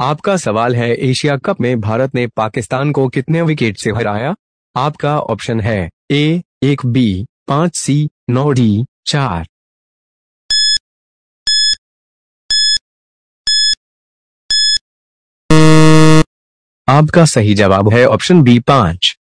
आपका सवाल है एशिया कप में भारत ने पाकिस्तान को कितने विकेट से हराया आपका ऑप्शन है ए एक बी पांच सी नौ डी चार आपका सही जवाब है ऑप्शन बी पांच